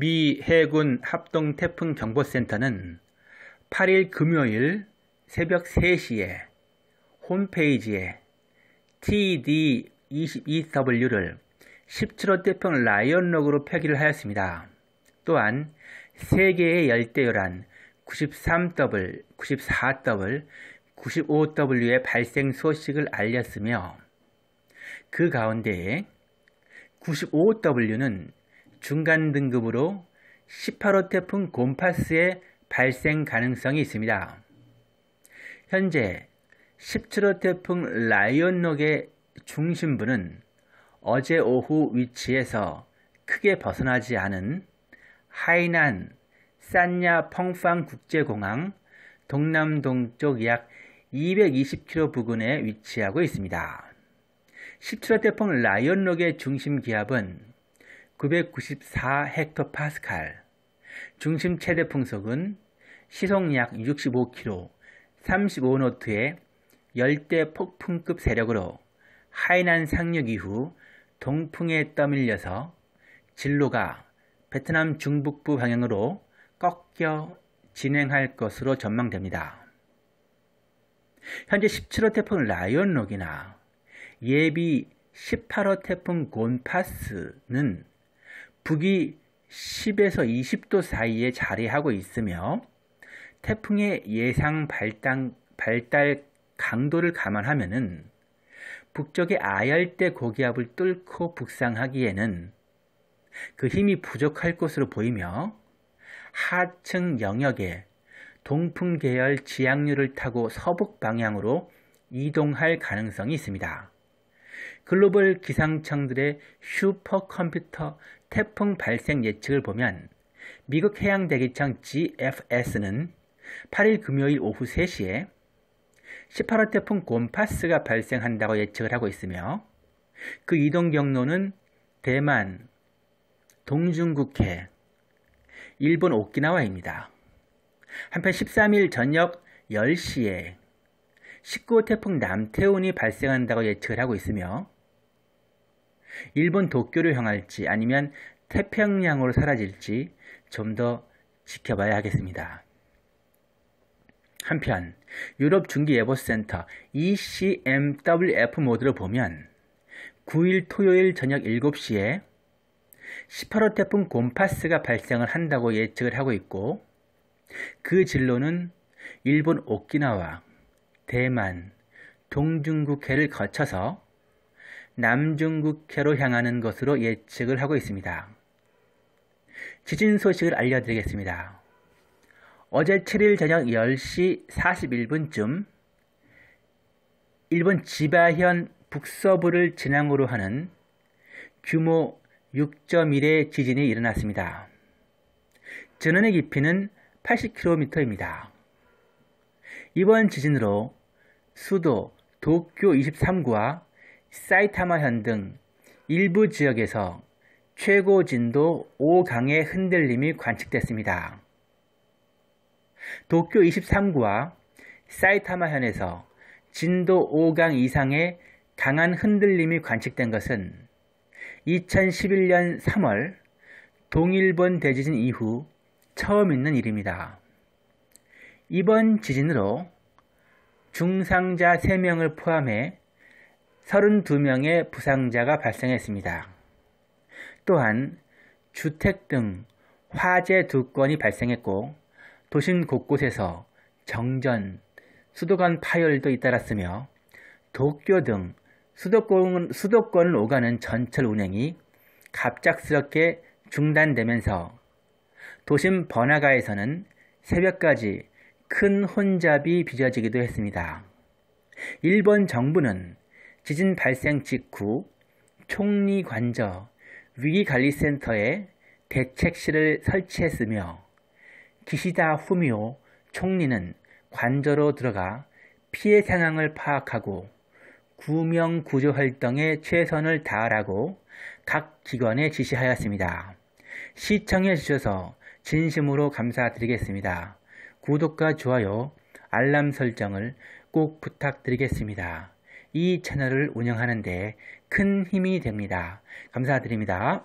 미 해군 합동 태풍 경보센터는 8일 금요일 새벽 3시에 홈페이지에 TD22W를 17호 태풍 라이언록으로 표기를 하였습니다. 또한 세개의 열대요란 93W, 94W, 95W의 발생 소식을 알렸으며 그 가운데에 95W는 중간 등급으로 18호 태풍 곰파스의 발생 가능성이 있습니다. 현재 17호 태풍 라이온록의 중심부는 어제 오후 위치에서 크게 벗어나지 않은 하이난 산야 펑팡 국제공항 동남동쪽 약 220km 부근에 위치하고 있습니다. 17호 태풍 라이온록의 중심 기압은 994헥토파스칼, 중심 최대 풍속은 시속 약 65km, 35노트의 열대 폭풍급 세력으로 하이난 상륙 이후 동풍에 떠밀려서 진로가 베트남 중북부 방향으로 꺾여 진행할 것으로 전망됩니다. 현재 17호 태풍 라이언록이나 예비 18호 태풍 곤파스는 북위 10에서 20도 사이에 자리하고 있으며 태풍의 예상 발달, 발달 강도를 감안하면 북쪽의 아열대 고기압을 뚫고 북상하기에는 그 힘이 부족할 것으로 보이며 하층 영역에 동풍 계열 지향류를 타고 서북 방향으로 이동할 가능성이 있습니다. 글로벌 기상청들의 슈퍼컴퓨터 태풍 발생 예측을 보면 미국 해양대기청 GFS는 8일 금요일 오후 3시에 18호 태풍 곰파스가 발생한다고 예측을 하고 있으며 그 이동 경로는 대만, 동중국해, 일본 오키나와입니다. 한편 13일 저녁 10시에 19호 태풍 남태운이 발생한다고 예측을 하고 있으며 일본 도쿄를 향할지 아니면 태평양으로 사라질지 좀 더 지켜봐야 하겠습니다. 한편 유럽 중기예보센터 ECMWF 모드로 보면 9일 토요일 저녁 7시에 18호 태풍 곰파스가 발생을 한다고 예측을 하고 있고 그 진로는 일본 오키나와 대만, 동중국해를 거쳐서 남중국해로 향하는 것으로 예측을 하고 있습니다. 지진 소식을 알려드리겠습니다. 어제 7일 저녁 10시 41분쯤 일본 지바현 북서부를 진앙으로 하는 규모 6.1의 지진이 일어났습니다. 전원의 깊이는 80km입니다. 이번 지진으로 수도 도쿄 23구와 사이타마현 등 일부 지역에서 최고 진도 5강의 흔들림이 관측됐습니다. 도쿄 23구와 사이타마현에서 진도 5강 이상의 강한 흔들림이 관측된 것은 2011년 3월 동일본 대지진 이후 처음 있는 일입니다. 이번 지진으로 중상자 3명을 포함해 32명의 부상자가 발생했습니다. 또한 주택 등 화재 두 건이 발생했고 도심 곳곳에서 정전, 수도관 파열도 잇따랐으며 도쿄 등 수도권, 수도권을 오가는 전철 운행이 갑작스럽게 중단되면서 도심 번화가에서는 새벽까지 큰 혼잡이 빚어지기도 했습니다. 일본 정부는 지진 발생 직후 총리 관저 위기관리센터에 대책실을 설치했으며 기시다 후미오 총리는 관저로 들어가 피해 상황을 파악하고 구명 구조 활동에 최선을 다하라고 각 기관에 지시하였습니다. 시청해 주셔서 진심으로 감사드리겠습니다. 구독과 좋아요, 알람 설정을 꼭 부탁드리겠습니다. 이 채널을 운영하는데 큰 힘이 됩니다. 감사드립니다.